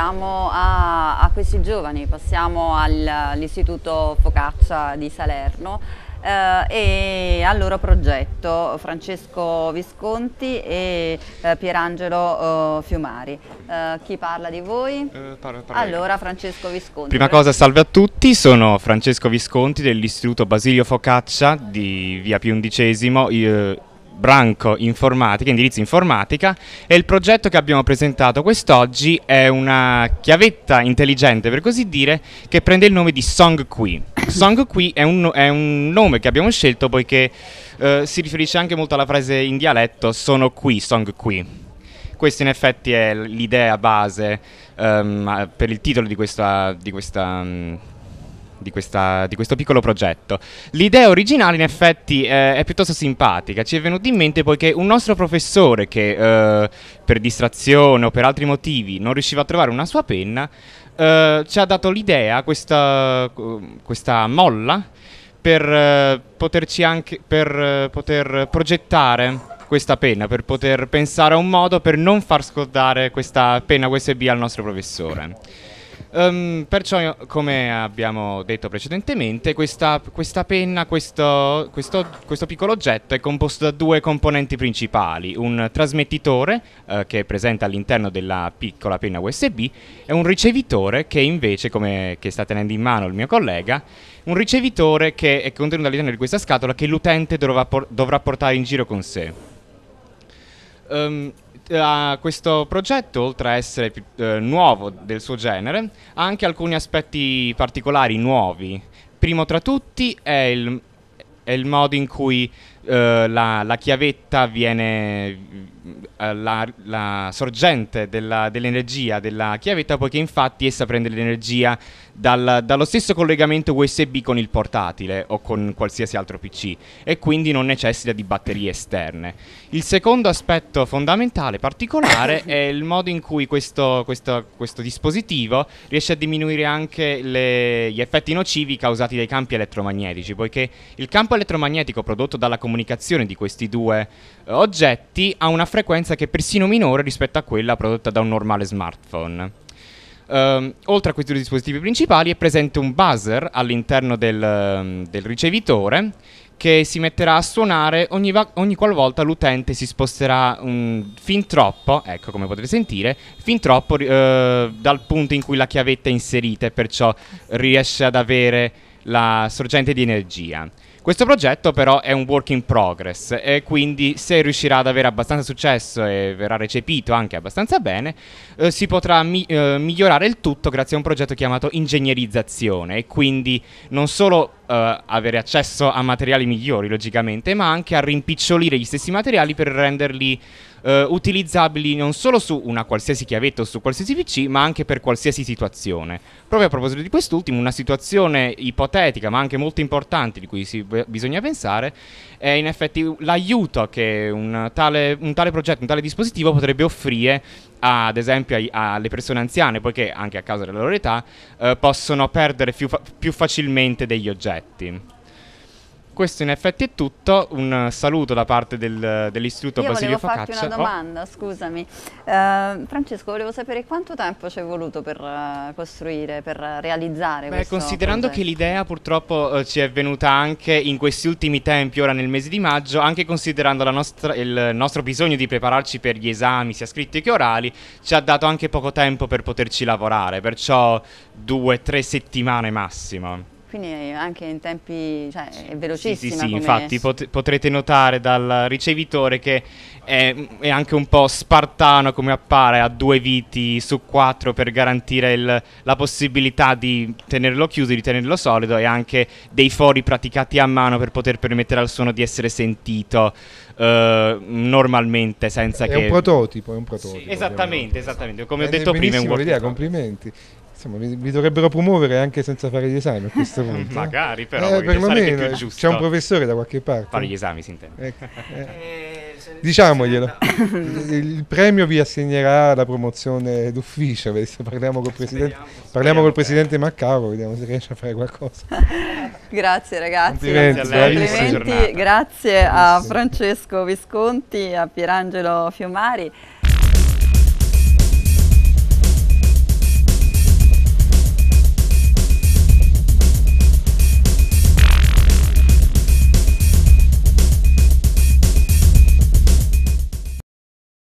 pensiamo a, a questi giovani, passiamo all'Istituto Focaccia di Salerno eh, e al loro progetto Francesco Visconti e eh, Pierangelo eh, Fiumari. Eh, chi parla di voi? Parlo, eh, parlo allora Francesco Visconti. Prima cosa salve a tutti, sono Francesco Visconti dell'Istituto Basilio Focaccia di Via Piundicesimo. Io, branco informatica, indirizzo informatica e il progetto che abbiamo presentato quest'oggi è una chiavetta intelligente per così dire che prende il nome di Song Qui. Song Qui è un, è un nome che abbiamo scelto poiché eh, si riferisce anche molto alla frase in dialetto sono qui, Song Qui. Questa in effetti è l'idea base um, per il titolo di questa, di questa um, di, questa, di questo piccolo progetto. L'idea originale in effetti eh, è piuttosto simpatica, ci è venuta in mente poiché un nostro professore che eh, per distrazione o per altri motivi non riusciva a trovare una sua penna eh, ci ha dato l'idea, questa, questa molla, per, eh, poterci anche, per eh, poter progettare questa penna, per poter pensare a un modo per non far scordare questa penna USB al nostro professore. Um, perciò, come abbiamo detto precedentemente, questa, questa penna, questo, questo, questo, piccolo oggetto è composto da due componenti principali, un trasmettitore eh, che è presente all'interno della piccola penna USB e un ricevitore che invece, come che sta tenendo in mano il mio collega, un ricevitore che è contenuto all'interno di questa scatola che l'utente dovrà, por dovrà, portare in giro con sé. Um, Uh, questo progetto, oltre a essere uh, nuovo del suo genere, ha anche alcuni aspetti particolari nuovi. Primo tra tutti è il, è il modo in cui eh, la, la, chiavetta viene, eh, la, la, sorgente dell'energia della chiavetta poiché infatti essa prende l'energia dal, dallo stesso collegamento USB con il portatile o con qualsiasi altro PC e quindi non necessita di batterie esterne. Il secondo aspetto fondamentale, particolare, è il modo in cui questo, questo, questo dispositivo riesce a diminuire anche le, gli effetti nocivi causati dai campi elettromagnetici poiché il campo elettromagnetico prodotto dalla comunicazione comunicazione di questi due eh, oggetti ha una frequenza che è persino minore rispetto a quella prodotta da un normale smartphone. Um, oltre a questi due dispositivi principali è presente un buzzer all'interno del, ehm, del ricevitore che si metterà a suonare ogni, va- ogni qualvolta l'utente si sposterà um, fin troppo, ecco come potete sentire, fin troppo uh, dal punto in cui la chiavetta è inserita e perciò riesce ad avere la sorgente di energia. Questo progetto però è un work in progress e quindi se riuscirà ad avere abbastanza successo e verrà recepito anche abbastanza bene, eh, si potrà mi- eh, migliorare il tutto grazie a un progetto chiamato ingegnerizzazione e quindi non solo eh, avere accesso a materiali migliori, logicamente, ma anche a rimpicciolire gli stessi materiali per renderli eh, utilizzabili non solo su una qualsiasi chiavetta o su qualsiasi PC, ma anche per qualsiasi situazione. Proprio a proposito di quest'ultimo, una situazione ipotetica, ma anche molto importante di cui si, bisogna pensare, è in effetti l'aiuto che un tale, un tale progetto, un tale dispositivo potrebbe offrire ad esempio ai, alle persone anziane, poiché anche a causa della loro età, eh, possono perdere più, fa- più facilmente degli oggetti. Questo in effetti è tutto, un saluto da parte del, dell'Istituto Basilio Facaccia. Io volevo farti una oh. domanda, oh. scusami. Uh, Francesco, volevo sapere quanto tempo ci è voluto per uh, costruire, per realizzare Beh, questo Considerando progetto. che l'idea purtroppo uh, ci è venuta anche in questi ultimi tempi, ora nel mese di maggio, anche considerando nostra, il nostro bisogno di prepararci per gli esami, sia scritti che orali, ci ha dato anche poco tempo per poterci lavorare, perciò due, tre settimane massimo quindi anche in tempi cioè, è velocissima. Sì, sì, sì infatti pot- potrete notare dal ricevitore che è, è, anche un po' spartano come appare, ha due viti su quattro per garantire il, la possibilità di tenerlo chiuso, di tenerlo solido e anche dei fori praticati a mano per poter permettere al suono di essere sentito. Uh, normalmente senza è che... È un prototipo, è un prototipo. Sì, esattamente, esattamente. Come è ho detto prima è un work l'idea, complimenti. Insomma, vi, mi, dovrebbero promuovere anche senza fare gli esami a questo punto. Magari, però, eh, perlomeno eh, c'è un professore da qualche parte. Fare gli esami, si intende. Ecco, eh. eh, Diciamoglielo. Il premio vi assegnerà la promozione d'ufficio. Parliamo col presidente, parliamo col presidente Maccaro, vediamo se riesce a fare qualcosa. grazie ragazzi. Complimenti, grazie, a, grazie a Francesco Visconti, a Pierangelo Fiumari.